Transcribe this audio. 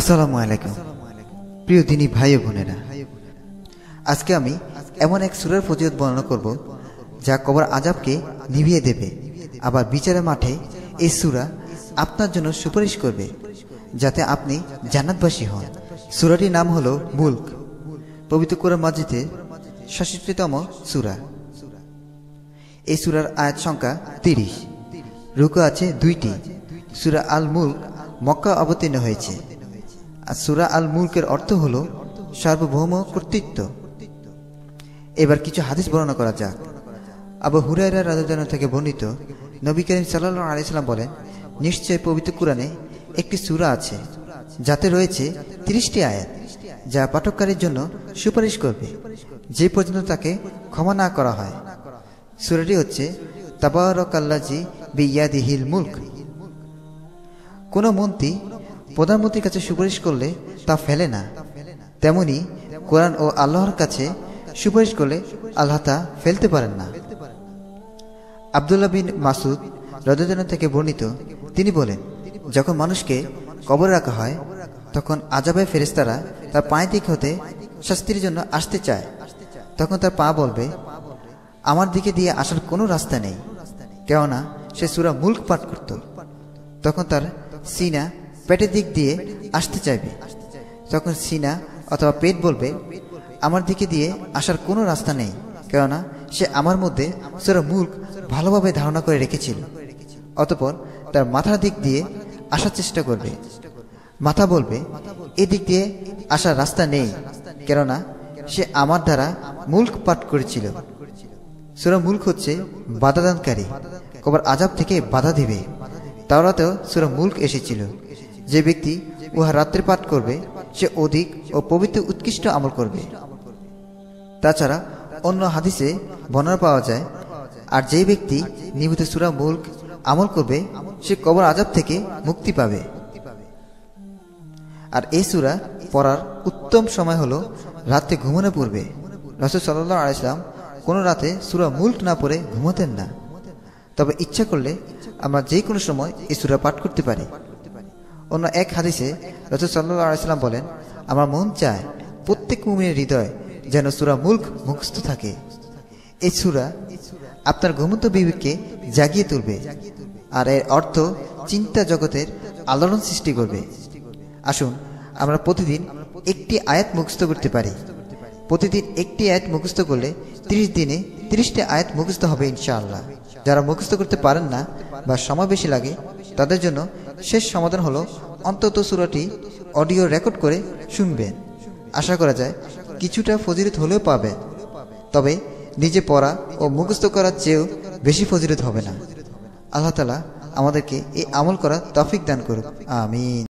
আসসালামু আলাইকুম প্রিয় দিনী ভাই বোনেরা আজকে আমি এমন এক সুরের প্রতিরোধ বর্ণনা করব যা কবর আজাবকে নিভিয়ে দেবে আবার বিচারের মাঠে এই সুরা আপনার জন্য সুপারিশ করবে যাতে আপনি জান্নাতবাসী হন সুরাটির নাম হলো মুলক পবিত্র কোরআন মাজিদের সশস্ত্রতম সুরা এই সুরার আয়াত সংখ্যা তিরিশ রুকু আছে দুইটি সুরা আল মুল্ক মক্কা অবতীর্ণ হয়েছে আর সুরা আল মুলকের অর্থ হল সার্বভৌম কর্তৃত্ব এবার কিছু হাদিস বর্ণনা করা যাক আবু হুরাইরা রাজদান থেকে বর্ণিত নবী করিম সাল্লাহ আলাইসাল্লাম বলেন নিশ্চয় পবিত্র কোরআনে একটি সুরা আছে যাতে রয়েছে তিরিশটি আয়াত যা পাঠককারীর জন্য সুপারিশ করবে যে পর্যন্ত তাকে ক্ষমা না করা হয় সুরাটি হচ্ছে তাবারকাল্লাজি হিল মুল্ক কোনো মন্ত্রী প্রধানমন্ত্রীর কাছে সুপারিশ করলে তা ফেলে না তেমনি কোরআন ও আল্লাহর কাছে সুপারিশ করলে আল্লাহ তা ফেলতে পারেন না আবদুল্লাহ বিন মাসুদ রদন থেকে বর্ণিত তিনি বলেন যখন মানুষকে কবর রাখা হয় তখন আজাবে ফেরেস্তারা তার পায়ে দিক হতে শাস্তির জন্য আসতে চায় তখন তার পা বলবে আমার দিকে দিয়ে আসার কোনো রাস্তা নেই কেননা সে সুরা মুল্ক পাঠ করত তখন তার সিনা পেটের দিক দিয়ে আসতে চাইবে তখন সিনা অথবা পেট বলবে আমার দিকে দিয়ে আসার কোনো রাস্তা নেই কেননা সে আমার মধ্যে সেরা মুল্ক ভালোভাবে ধারণা করে রেখেছিল অতপর তার মাথার দিক দিয়ে আসার চেষ্টা করবে মাথা বলবে এদিক দিয়ে আসার রাস্তা নেই কেননা সে আমার দ্বারা মুল্ক পাঠ করেছিল সুরা মুল্ক হচ্ছে বাধাদানকারী কবার আজাব থেকে বাধা দিবে তাওরাতেও সুরা মুল্ক এসেছিল যে ব্যক্তি উহা রাত্রে পাঠ করবে সে অধিক ও পবিত্র উৎকৃষ্ট আমল করবে তাছাড়া অন্য হাদিসে বর্ণনা পাওয়া যায় আর যে ব্যক্তি নিয়মিত সুরা মুল্ক আমল করবে সে কবর আজাব থেকে মুক্তি পাবে আর এই সুরা পড়ার উত্তম সময় হলো রাতে ঘুমানো পূর্বে রসদ সাল্লাহ আলাইসলাম কোনো রাতে সুরা মুল্ক না পড়ে ঘুমাতেন না তবে ইচ্ছা করলে আমরা যে কোনো সময় এই সুরা পাঠ করতে পারি অন্য এক হাদিসে রসুল সাল্লাম বলেন আমার মন চায় প্রত্যেক মুমিনের হৃদয় যেন সুরা মুল্ক মুখস্থ থাকে এই সুরা আপনার ঘুমন্ত বিবেককে জাগিয়ে তুলবে আর এর অর্থ চিন্তা জগতের আলোড়ন সৃষ্টি করবে আসুন আমরা প্রতিদিন একটি আয়াত মুখস্থ করতে পারি প্রতিদিন একটি আয়াত মুখস্থ করলে ৩০ দিনে ৩০টি আয়াত মুখস্থ হবে ইনশাআল্লাহ যারা মুখস্থ করতে পারেন না বা সময় বেশি লাগে তাদের জন্য শেষ সমাধান হলো অন্তত সুরাটি অডিও রেকর্ড করে শুনবেন আশা করা যায় কিছুটা ফজিরত হলেও পাবে তবে নিজে পড়া ও মুখস্থ করার চেয়েও বেশি ফজিরত হবে না আল্লাহ তালা আমাদেরকে এই আমল করার তফিক দান করুক আমিন